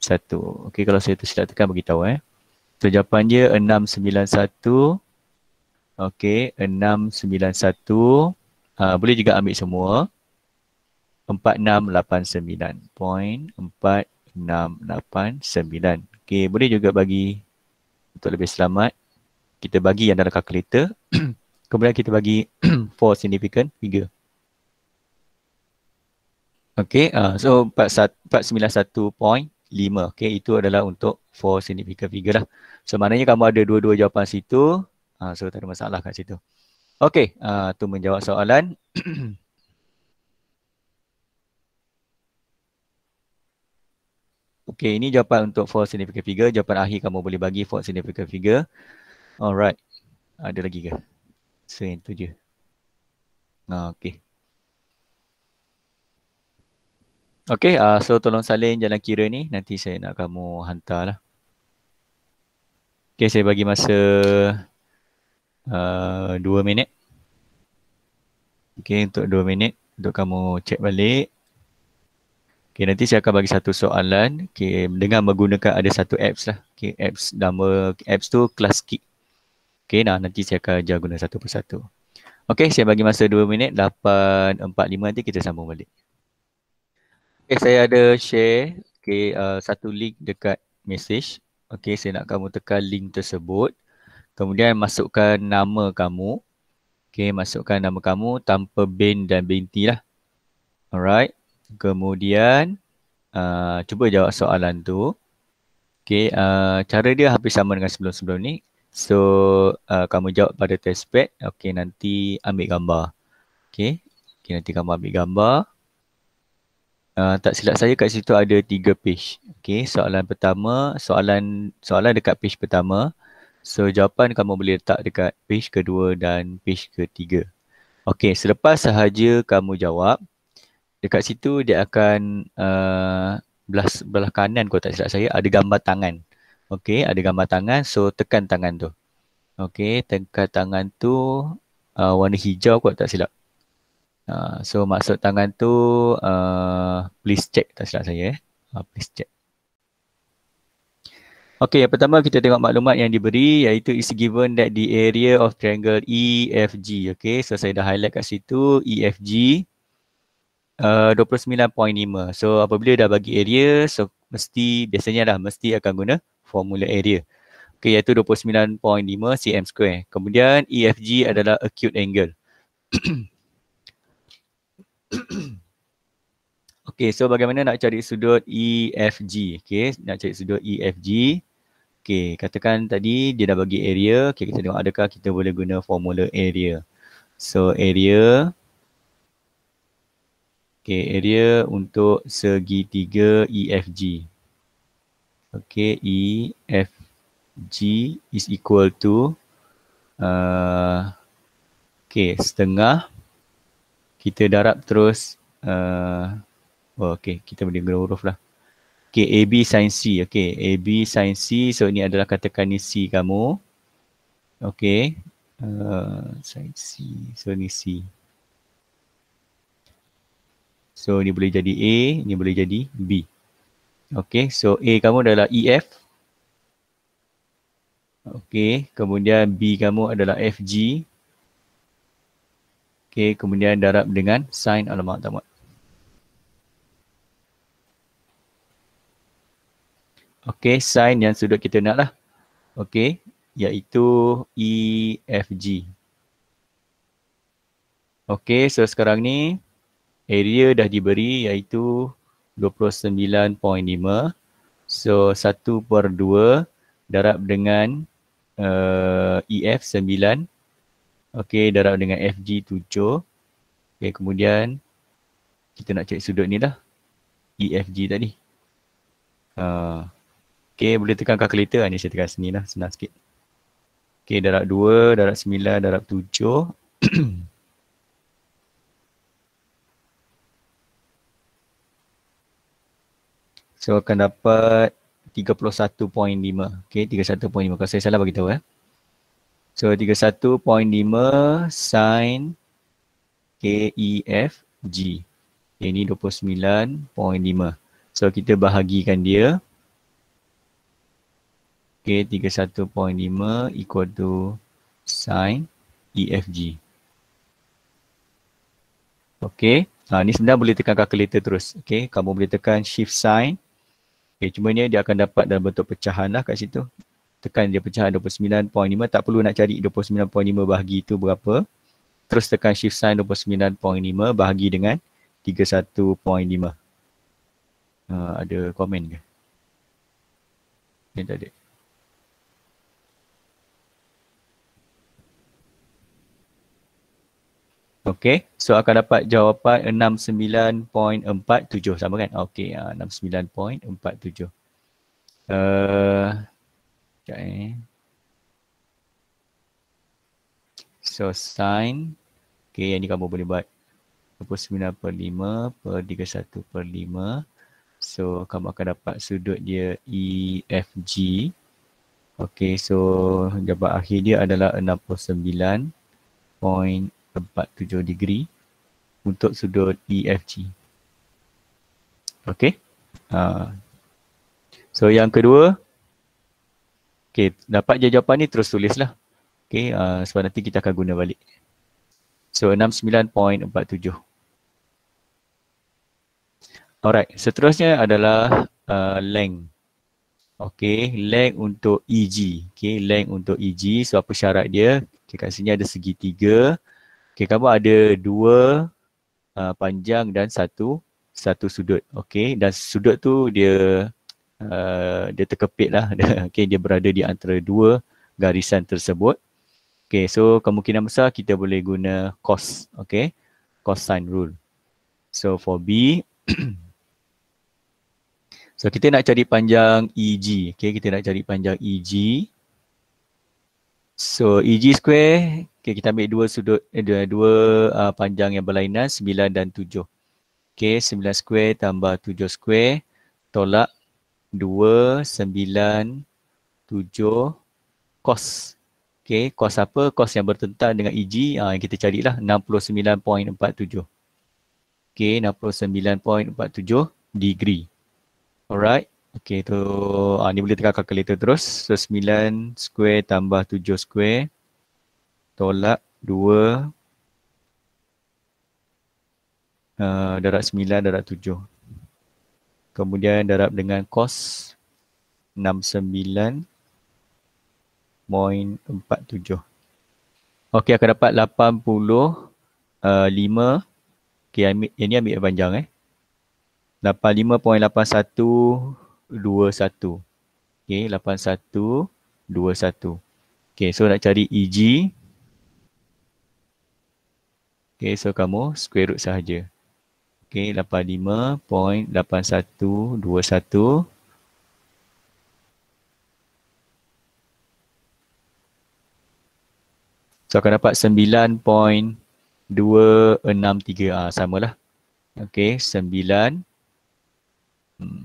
satu. Okey kalau saya tersilap tekan tahu eh. So jawapan dia 691. Okey 691. Uh, ah, boleh juga ambil semua. 4689.4689. Okey boleh juga bagi untuk lebih selamat. Kita bagi yang dalam kalkulator. <clears throat> Kemudian kita bagi <clears throat> four significant figure. Okay, uh, ah, so 491.4689 5. Okay, itu adalah untuk four significant figure lah. So, maknanya kamu ada dua-dua jawapan situ. Uh, so, tak ada masalah kat situ. Okay, uh, tu menjawab soalan. <clears throat> okay, ini jawapan untuk four significant figure. Jawapan akhir kamu boleh bagi four significant figure. Alright, ada lagi ke? So, yang tu je. Ha, okay. Okay, uh, so tolong salin jalan kira ni. Nanti saya nak kamu hantar lah. Okay, saya bagi masa uh, 2 minit. Okay, untuk dua minit untuk kamu check balik. Okay, nanti saya akan bagi satu soalan. Okay, dengan menggunakan ada satu apps lah. Okay, apps, nama apps tu kelas kit. Okay, nah, nanti saya akan ajar guna satu persatu. Okay, saya bagi masa dua minit. 8.45 nanti kita sambung balik. Okay, saya ada share okay, uh, satu link dekat message. Okay, saya nak kamu tekan link tersebut. Kemudian masukkan nama kamu. Okay, masukkan nama kamu tanpa bin dan binti lah. Alright. Kemudian, uh, cuba jawab soalan tu. Okay, uh, cara dia hampir sama dengan sebelum-sebelum ni. So, uh, kamu jawab pada test pad. Okay, nanti ambil gambar. Okay, okay nanti kamu ambil gambar. Ah, tak silap saya kat situ ada tiga page. Okey, soalan pertama, soalan soalan dekat page pertama. So jawapan kamu boleh letak dekat page kedua dan page ketiga. Okey, selepas sahaja kamu jawab, dekat situ dia akan uh, belah, belah kanan kalau tak silap saya ada gambar tangan. Okey, ada gambar tangan. So tekan tangan tu. Okey, tekan tangan tu uh, warna hijau kalau tak silap. Uh, so maksud tangan tu uh, please check tak silap saya eh. Uh, please check. Okay, yang pertama kita tengok maklumat yang diberi iaitu is given that the area of triangle EFG. Okay, so saya dah highlight kat situ EFG uh, 29.5. So apabila dah bagi area, so mesti biasanya dah mesti akan guna formula area. Okay, iaitu 29.5 cm square. Kemudian EFG adalah acute angle. <clears throat> <clears throat> okay, so bagaimana nak cari sudut EFG? Okay, nak cari sudut EFG. Okay, katakan tadi dia dah bagi area. Okay, kita tengok adakah kita boleh guna formula area. So, area. Okay, area untuk segi tiga EFG. Okay, EFG is equal to uh, okay, setengah kita darab terus uh, oh, okey kita boleh guna huruf lah okey a b sin c okey a b sin c so ini adalah katakan ni c kamu okey uh, sin c so ni c so ni boleh jadi a ni boleh jadi b okey so a kamu adalah ef okey kemudian b kamu adalah fg Okay, kemudian darab dengan sain alamat tamat. Okey, sain yang sudut kita nak lah. Okey, iaitu EFG. Okey, so sekarang ni area dah diberi iaitu 29.5. So 1 per 2 darab dengan uh, EF 9 Okey, darab dengan FG 7. Okey, kemudian kita nak cari sudut ni lah. EFG tadi. Uh, Okey, boleh tekan calculator lah. Ni saya tekan sini lah. Senang sikit. Okey, darab 2, darab 9, darab 7. so, akan dapat 31.5. Okey, 31.5. Kalau saya salah bagi tahu eh. So 31.5 sin KEFG. Ini 29.5. So kita bahagikan dia. Okay 31.5 equal to sin EFG. Okay. Ha, ni sebenarnya boleh tekan calculator terus. Okay. Kamu boleh tekan shift sign. Okay. Cuma ni dia akan dapat dalam bentuk pecahan lah kat situ tekan dia pecahan 29.5 tak perlu nak cari 29.5 bahagi itu berapa terus tekan shift sign 29.5 bahagi dengan 31.5 uh, ha, ada komen ke? Ini tak ada. Okay, so akan dapat jawapan 69.47 sama kan? Okay, ha, uh, 69.47. Uh, Sekejap eh. So sine. Okay yang ni kamu boleh buat. 29 per 5 per 31 per 5. So kamu akan dapat sudut dia EFG. Okay so jawapan akhir dia adalah 69.47 degree untuk sudut EFG. Okay. Uh, so yang kedua Okay, dapat je jawapan ni terus tulislah. Okay, uh, sebab nanti kita akan guna balik. So, 69.47. Alright, seterusnya adalah uh, length. Okay, length untuk EG. Okay, length untuk EG. So, apa syarat dia? Okay, kat sini ada segi tiga. Okay, kamu ada dua uh, panjang dan satu satu sudut. Okay, dan sudut tu dia Eh, dia terkepit lah. <laughs> okay, dia berada di antara dua garisan tersebut. Okay, so kemungkinan besar kita boleh guna cos, okay, cos sine rule. So for B, <clears throat> so kita nak cari panjang EG, okay, kita nak cari panjang EG. So EG square, okay, kita ambil dua sudut, eh, dua, dua uh, panjang yang berlainan, sembilan dan tujuh. Okay, sembilan square tambah tujuh square, tolak 2.97 kos. Okay, kos apa? Kos yang bertentang dengan EG uh, ah, yang kita carilah 69.47. Okay, 69.47 degree. Alright. Okay, tu uh, ni boleh tekan calculator terus. So, 9 square tambah 7 square tolak 2 uh, ah, darat 9 darat 7 kemudian darab dengan kos 69.47 Okey akan dapat 85 uh, okay, ambil, yang eh, ambil yang panjang eh 85.8121 Okey 8121 Okey so nak cari EG Okey so kamu square root sahaja Okey, 85.8121. So akan dapat 9.263. Ah, hmm. ah, sama lah. Okey, 9. Hmm.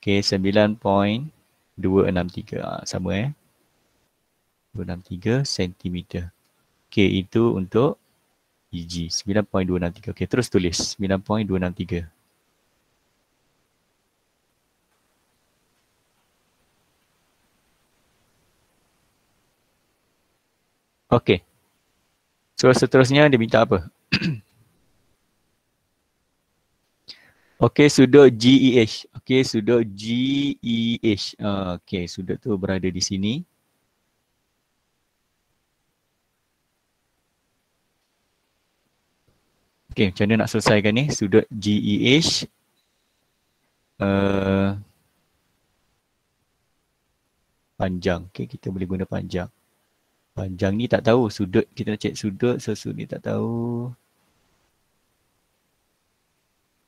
Okey, 9.263. Ha, sama eh. 263 cm. Okey, itu untuk EG 9.263. Okey, terus tulis 9.263. Okey. So seterusnya dia minta apa? <clears throat> Okey, sudut GEH. Okey, sudut GEH. Uh, Okey, sudut tu berada di sini. Okay, macam mana nak selesaikan ni? Sudut GEH. E uh, panjang. Okay, kita boleh guna panjang. Panjang ni tak tahu. Sudut, kita nak cek sudut. So, sudut ni tak tahu.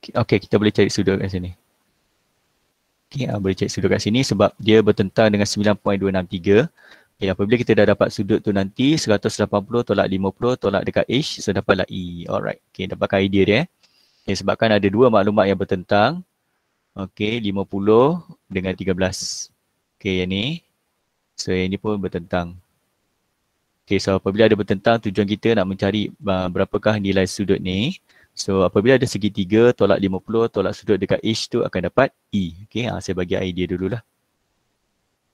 Okay, okay kita boleh cari sudut kat sini. Okay, uh, ah, boleh cek sudut kat sini sebab dia bertentang dengan 9.263. Okay, eh, apabila kita dah dapat sudut tu nanti 180 tolak 50 tolak dekat H so dapatlah E. Alright. Okay, dapatkan idea dia eh. Okay, sebabkan ada dua maklumat yang bertentang. Okay, 50 dengan 13. Okay, yang ni. So, yang ni pun bertentang. Okay, so apabila ada bertentang, tujuan kita nak mencari uh, berapakah nilai sudut ni. So, apabila ada segitiga tolak 50 tolak sudut dekat H tu akan dapat E. Okay, uh, saya bagi idea dululah.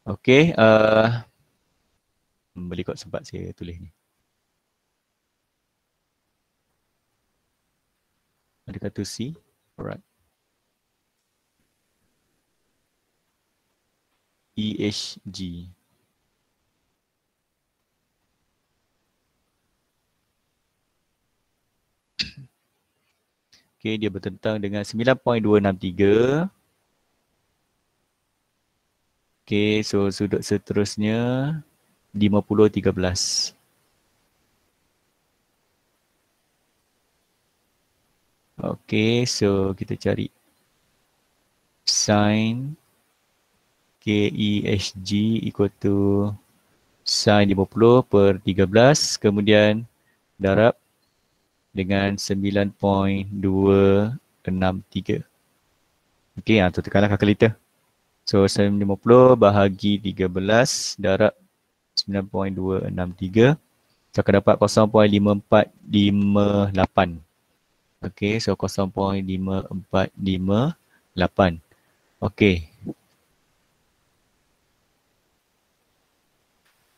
Okay, uh, Membeli kot sebab saya tulis ni. Ada kata C. Alright. E G. Okay, dia bertentang dengan 9.263. Okay, so sudut seterusnya 50-13. Okay, so kita cari sin KEHG equal to sin 50 per 13. Kemudian darab dengan 9.263. Okay, ah, tu tekanlah kalkulator. So, sin 50 bahagi 13 darab 9.263 so akan dapat 0.5458 okey so 0.5458 okey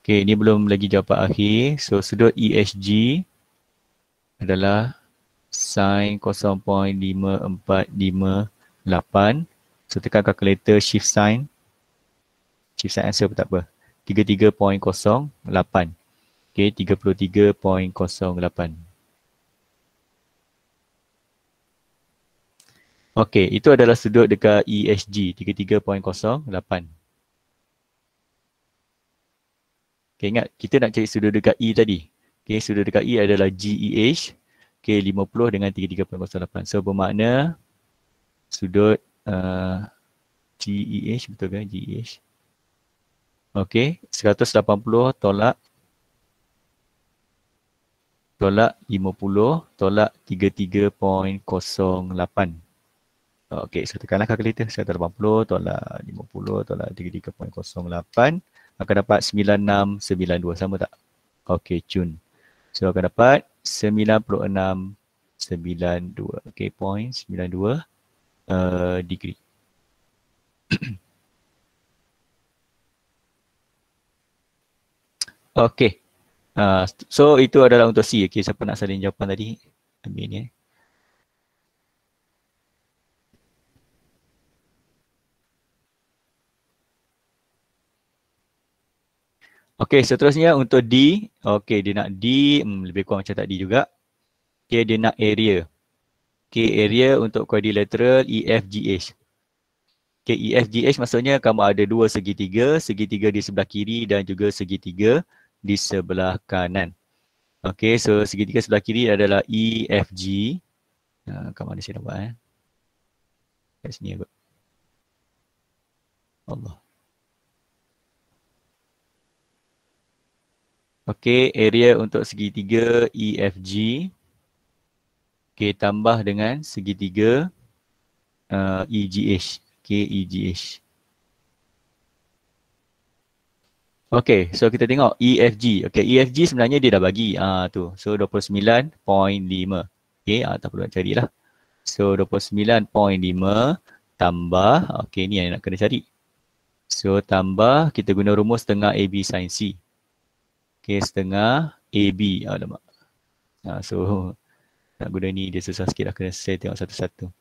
okey ni belum lagi jawapan akhir so sudut ESG adalah sin 0.5458 so tekan calculator shift sign shift sign answer pun tak apa 33.08 okey 33.08 okey itu adalah sudut dekat ESG 33.08 okey ingat kita nak cari sudut dekat E tadi okey sudut dekat E adalah GEH okey 50 dengan 33.08 so bermakna sudut uh, GEH betul ke GEH Okey, 180 tolak tolak 50 tolak 33.08. Okey, saya so tekanlah kalkulator 180 tolak 50 tolak 33.08 akan dapat 9692 sama tak? Okey, cun. So akan dapat 9692. Okey, point 92 uh, degree. Okay. Uh, ah, so itu adalah untuk C. Okay, siapa nak salin jawapan tadi? Ambil ni. Eh. Okay, seterusnya untuk D. Okay, dia nak D. Hmm, lebih kurang macam tak D juga. Okay, dia nak area. Okay, area untuk quadrilateral EFGH. Okay, EFGH maksudnya kamu ada dua segitiga. Segitiga di sebelah kiri dan juga segitiga di sebelah kanan. Okey, so segitiga sebelah kiri adalah EFG. Ha, kat mana saya dapat eh? Kat sini aku. Allah. Okey, area untuk segitiga EFG. Okey, tambah dengan segitiga uh, EGH. Okey, EGH. Okay, so kita tengok EFG. Okay, EFG sebenarnya dia dah bagi uh, tu. So 29.5. Okay, uh, tak perlu nak lah. So 29.5 tambah, okay ni yang nak kena cari. So tambah kita guna rumus setengah AB sin C. Okay, setengah AB. Alamak. Uh, so <laughs> nak guna ni dia susah sikit lah kena saya tengok satu-satu.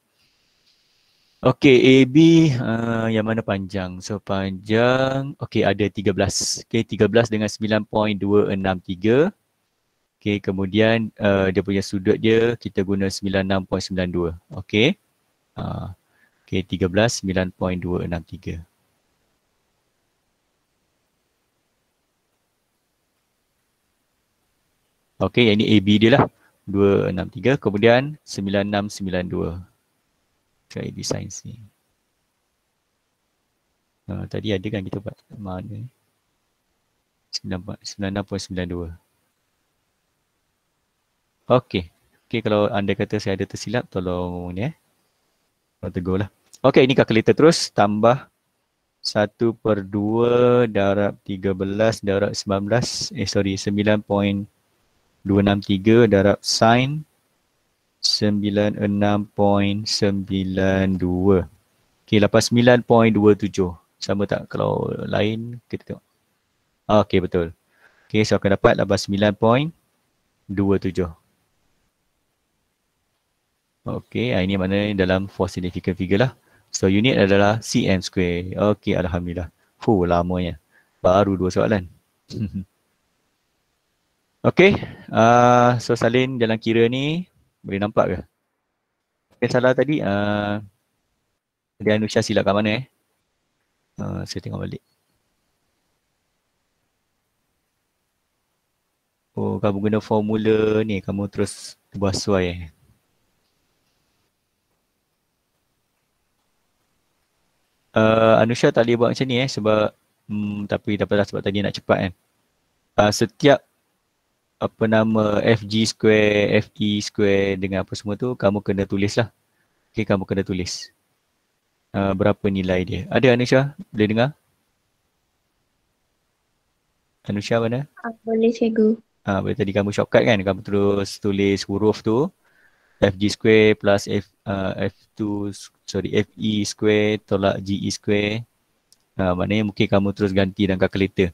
Okey, AB uh, yang mana panjang? So panjang, okey ada 13. Okey, 13 dengan 9.263. Okey, kemudian uh, dia punya sudut dia kita guna 96.92. Okey. Ah. Uh, okey, 13 9.263. Okey, yang ini AB dia lah. 263. Kemudian 9692. KID Sains ni. Ha, tadi ada kan kita buat mana ni? 96.92. Okey. Okey kalau anda kata saya ada tersilap tolong ni eh. Tolong tegur lah. Okey ini kalkulator terus tambah 1 per 2 darab 13 darab 19. Eh sorry 9.263 darab sine 96.92. Okey 89.27. Sama tak kalau lain kita tengok. Okey betul. Okey so akan dapat 89.27. okay ah, ini maknanya dalam four significant figure lah. So unit adalah cm square. okay alhamdulillah. Fu lamanya. Baru dua soalan. <laughs> okay Uh, ah, so salin dalam kira ni boleh nampak ke? Okay, salah tadi uh, Dia Anusha silap kat mana eh? Uh, saya tengok balik Oh kamu guna formula ni kamu terus buah suai eh? Uh, ah, Anusha tak boleh buat macam ni eh sebab hmm, tapi dapatlah sebab tadi nak cepat kan. Eh. Uh, setiap apa nama FG square, FE square dengan apa semua tu kamu kena tulis lah. Okay, kamu kena tulis. Uh, berapa nilai dia. Ada Anusha? Boleh dengar? Anusha mana? Ah, boleh cikgu. Ah, uh, boleh tadi kamu shortcut kan? Kamu terus tulis huruf tu. FG square plus F, uh, ah, F2, sorry, FE square tolak GE square. Uh, maknanya mungkin kamu terus ganti dalam calculator.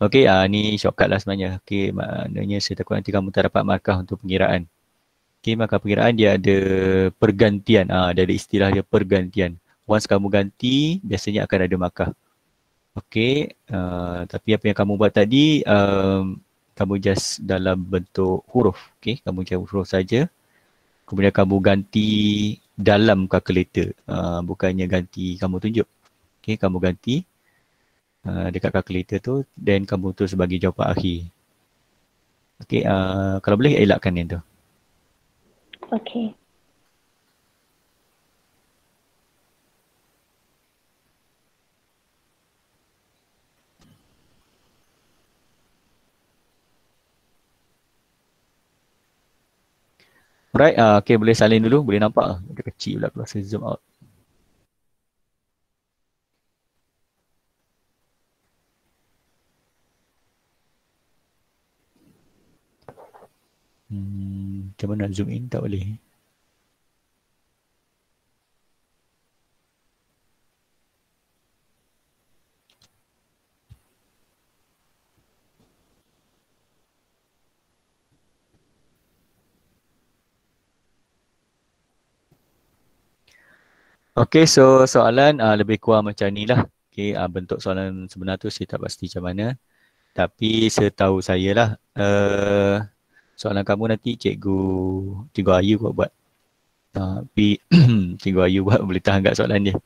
Okey, uh, ni shortcut lah sebenarnya. Okey, maknanya saya takut nanti kamu tak dapat markah untuk pengiraan. Okey, markah pengiraan dia ada pergantian. uh, dia ada istilah dia pergantian. Once kamu ganti, biasanya akan ada markah. Okey, uh, tapi apa yang kamu buat tadi, um, kamu just dalam bentuk huruf. Okey, kamu jawab huruf saja. Kemudian kamu ganti dalam calculator. Uh, bukannya ganti kamu tunjuk. Okey, kamu ganti uh, dekat calculator tu then kamu tu sebagai jawapan akhir. Okey uh, kalau boleh elakkan yang tu. Okey. Alright, uh, ah, okay boleh salin dulu, boleh nampak. Dia kecil pula kalau saya zoom out. Hmm, Cuma nak zoom in tak boleh. Okay, so soalan uh, lebih kurang macam ni lah. Okay, uh, ah, bentuk soalan sebenar tu saya tak pasti macam mana. Tapi setahu saya lah, uh, soalan kamu nanti cikgu cikgu Ayu kau buat. Tapi <clears throat> cikgu Ayu buat boleh tahan kat soalan dia.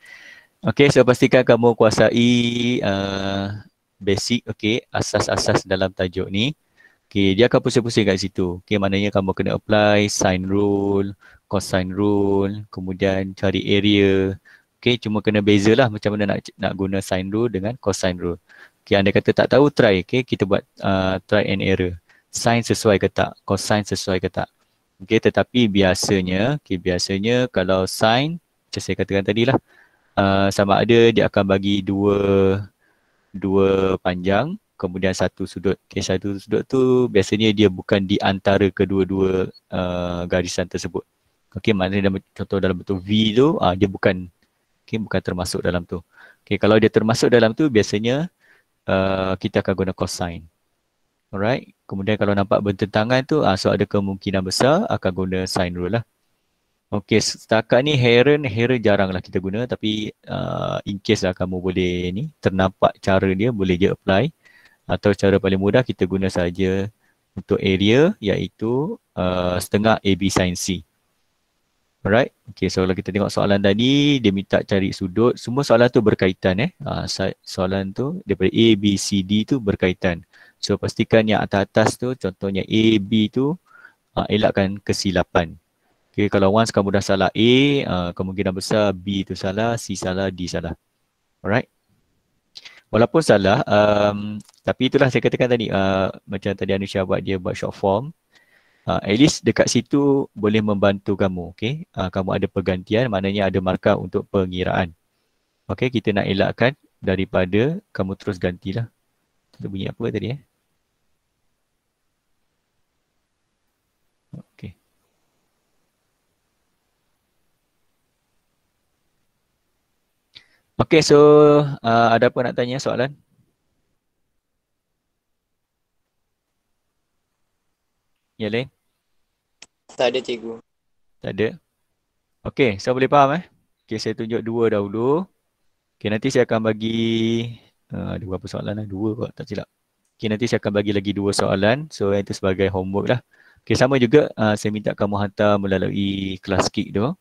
Okey, so pastikan kamu kuasai uh, basic Okay, asas-asas dalam tajuk ni. Okay, dia akan pusing-pusing kat situ. Okay, maknanya kamu kena apply sign rule, cosine rule, kemudian cari area. Okay, cuma kena bezalah macam mana nak nak guna sign rule dengan cosine rule. Okay, anda kata tak tahu try, Okay, kita buat uh, try and error sin sesuai ke tak, cosine sesuai ke tak. Okey tetapi biasanya, okay, biasanya kalau sin macam saya katakan tadi lah uh, sama ada dia akan bagi dua dua panjang kemudian satu sudut. Okey satu sudut tu biasanya dia bukan di antara kedua-dua uh, garisan tersebut. Okey maknanya dalam, contoh dalam bentuk V tu uh, dia bukan okey bukan termasuk dalam tu. Okey kalau dia termasuk dalam tu biasanya uh, kita akan guna cosine. Alright. Kemudian kalau nampak bertentangan tu uh, so ada kemungkinan besar akan guna sign rule lah. Okay setakat ni heron, heron jarang lah kita guna tapi uh, in case lah kamu boleh ni ternampak cara dia boleh je apply atau cara paling mudah kita guna saja untuk area iaitu uh, setengah AB sin C. Alright. Okay so kalau kita tengok soalan tadi dia minta cari sudut. Semua soalan tu berkaitan eh. Uh, soalan tu daripada A, B, C, D tu berkaitan. So pastikan yang atas-atas tu contohnya A, B tu uh, elakkan kesilapan. Okay, kalau once kamu dah salah A, uh, kemungkinan besar B tu salah, C salah, D salah. Alright. Walaupun salah, um, tapi itulah saya katakan tadi uh, macam tadi Anusha buat dia buat short form. Uh, at least dekat situ boleh membantu kamu. Okay. Uh, kamu ada pergantian, maknanya ada markah untuk pengiraan. Okay, kita nak elakkan daripada kamu terus gantilah. Itu bunyi apa tadi eh? Okay, so uh, ada apa nak tanya soalan? Ya, Len? Tak ada, cikgu. Tak ada? Okay, so boleh faham eh? Okay, saya tunjuk dua dahulu. Okay, nanti saya akan bagi... Uh, ada berapa soalan lah? Dua kot, tak silap. Okay, nanti saya akan bagi lagi dua soalan. So, itu sebagai homework lah. Okay, sama juga uh, saya minta kamu hantar melalui kelas kick tu.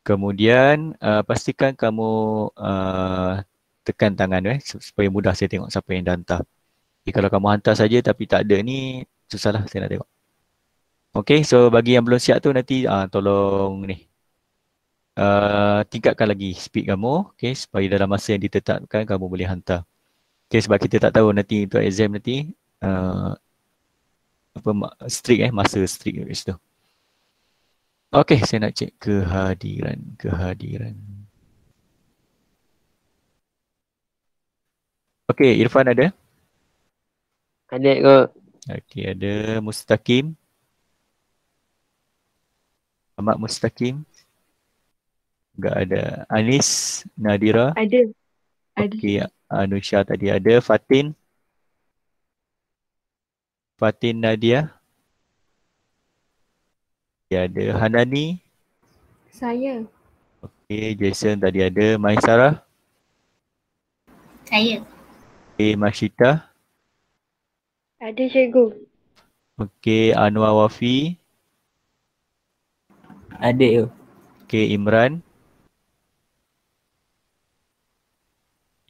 Kemudian uh, pastikan kamu uh, tekan tangan eh supaya mudah saya tengok siapa yang dah hantar. Jadi kalau kamu hantar saja tapi tak ada ni susahlah saya nak tengok. Okay so bagi yang belum siap tu nanti uh, tolong ni uh, tingkatkan lagi speed kamu okay supaya dalam masa yang ditetapkan kamu boleh hantar. Okay sebab kita tak tahu nanti untuk exam nanti uh, apa strict eh masa strict itu. Okay. Okey, saya nak cek kehadiran, kehadiran. Okey, Irfan ada? Ada ke? Okey, ada Mustaqim. Ahmad Mustaqim. Enggak ada. Anis, Nadira. Ada. Ada. Okey, Anusha tadi ada. Fatin. Fatin Nadia. Dia ada Hanani. Saya. Okey, Jason tadi ada. Maisara. Saya. Okey, Mashita. Ada cikgu. Okey, Anwar Wafi. Ada yo. Okey, Imran.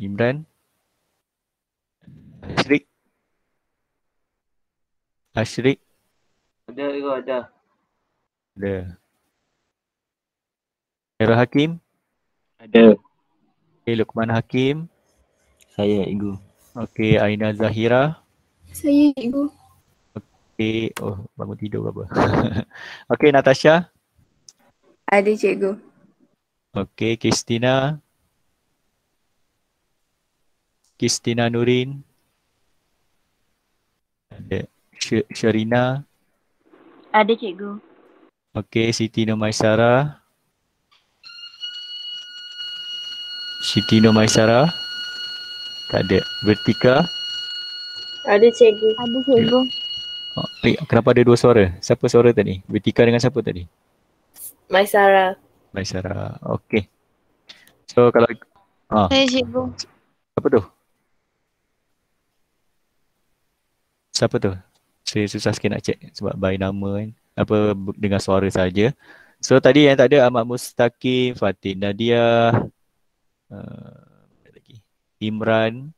Imran. Ashrik. Ashrik. Ada yo, ada. Ada. Era Hakim? Ada. Okay, Lukman Hakim? Saya, Igu. Okey, Aina Zahira? Saya, Igu. Okey, oh bangun tidur apa? <laughs> Okey, Natasha? Ada, Cikgu. Okey, Kristina? Kristina Nurin? Ada. Sherina? Ada, Cikgu. Okey, Siti Nur Maisara. Siti Nur Maisara. Tak ada. Vertika. Ada cikgu. Ada cikgu. Oh, eh, kenapa ada dua suara? Siapa suara tadi? Vertika dengan siapa tadi? Maisara. Maisara. Okey. So kalau... Ha. Ah. Hey, cikgu. Siapa tu? Siapa tu? Saya susah sikit nak check sebab by nama kan apa dengan suara saja. So tadi yang tak ada Ahmad Mustaqim, Fatin Nadia, uh, lagi? Imran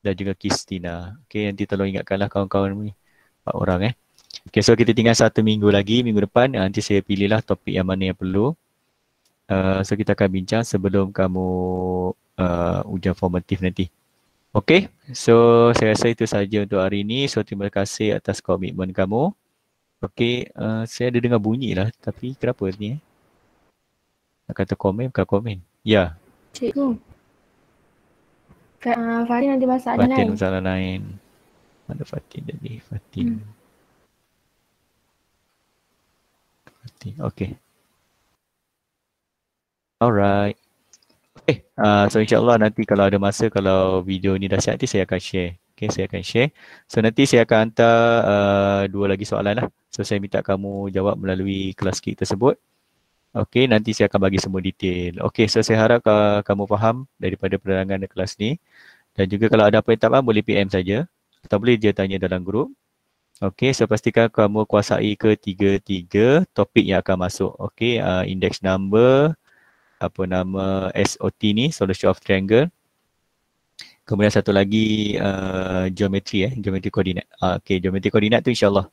dan juga Kristina. Okay, nanti tolong ingatkanlah kawan-kawan ni. Empat orang eh. Okay, so kita tinggal satu minggu lagi. Minggu depan ah, nanti saya pilihlah topik yang mana yang perlu. Uh, so kita akan bincang sebelum kamu uh, ujian formatif nanti. Okay, so saya rasa itu saja untuk hari ini. So terima kasih atas komitmen kamu. Okay, uh, eh, saya ada dengar bunyi lah tapi kenapa ni eh? Nak kata komen bukan komen. Ya. Yeah. Cikgu. Uh, Fatin ada masalah lain. Fatin masalah lain. Mana Fatin tadi? Fatin. Hmm. Fatin, okay. Alright. Okay, uh, eh, ah, so insyaAllah nanti kalau ada masa, kalau video ni dah siap saya akan share. Okay, saya akan share. So nanti saya akan hantar uh, dua lagi soalan lah. So saya minta kamu jawab melalui kelas kit tersebut. Okay, nanti saya akan bagi semua detail. Okay, so saya harap uh, kamu faham daripada penerangan kelas ni. Dan juga kalau ada apa yang tak faham, boleh PM saja. Atau boleh dia tanya dalam grup. Okay, so pastikan kamu kuasai ketiga-tiga topik yang akan masuk. Okay, uh, index number, apa nama SOT ni, solution of triangle. Kemudian satu lagi uh, geometri eh, geometri koordinat. Uh, okay, geometri koordinat tu insyaAllah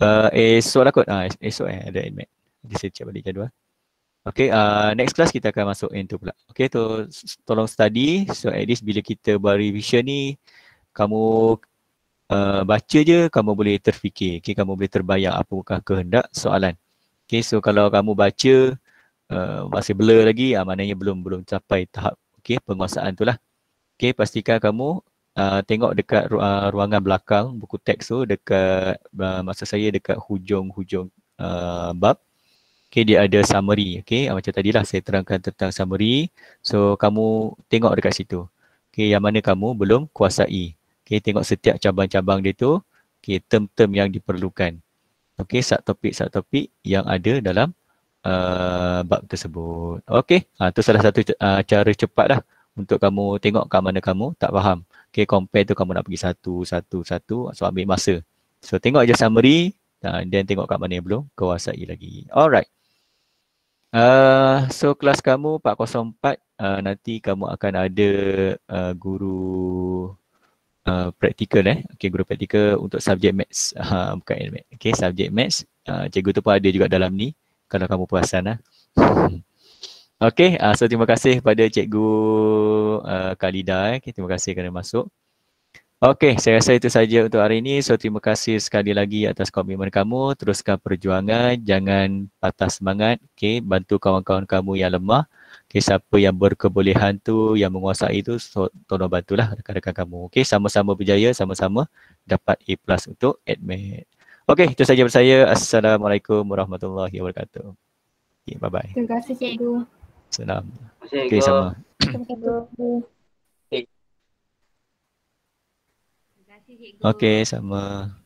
uh, esok lah kot. Uh, esok eh, ada admit. Jadi saya cek balik jadual. Okay, uh, next class kita akan masuk into pula. Okay, to, tolong study. So at least bila kita buat revision ni, kamu uh, baca je, kamu boleh terfikir. Okay, kamu boleh terbayang apakah kehendak soalan. Okay, so kalau kamu baca, uh, masih blur lagi, uh, maknanya belum belum capai tahap okay, penguasaan tu lah. Okay, pastikan kamu uh, tengok dekat ru- uh, ruangan belakang buku teks tu dekat uh, masa saya dekat hujung-hujung uh, bab. Okay, dia ada summary. Okay, ah, macam tadilah saya terangkan tentang summary. So, kamu tengok dekat situ. Okay, yang mana kamu belum kuasai. Okay, tengok setiap cabang-cabang dia tu. Okay, term-term yang diperlukan. Okay, subtopik-subtopik yang ada dalam uh, bab tersebut. Okay, ha, ah, tu salah satu uh, cara cepat lah untuk kamu tengok ke mana kamu tak faham. Okay, compare tu kamu nak pergi satu, satu, satu. So, ambil masa. So, tengok je summary dan then tengok kat mana yang belum kuasai lagi. Alright. Uh, so, kelas kamu 404, uh, nanti kamu akan ada uh, guru uh, praktikal eh. Okay, guru praktikal untuk subjek maths. Uh, bukan ilmu. Okay, subjek maths. Uh, cikgu tu pun ada juga dalam ni. Kalau kamu perasan lah. Uh. <laughs> Okey, uh, so terima kasih kepada Cikgu uh, Kalida. Eh. Okay, terima kasih kerana masuk. Okey, saya rasa itu saja untuk hari ini. So terima kasih sekali lagi atas komitmen kamu. Teruskan perjuangan. Jangan patah semangat. Okay, bantu kawan-kawan kamu yang lemah. Okay, siapa yang berkebolehan tu, yang menguasai itu, so, tolong bantulah rekan-rekan kamu. Okay, sama-sama berjaya, sama-sama dapat A plus untuk admit. Okey, itu saja saya. Assalamualaikum warahmatullahi wabarakatuh. Okay, bye-bye. Terima kasih, Cikgu. Salam. Okay, sama. Okay, sama.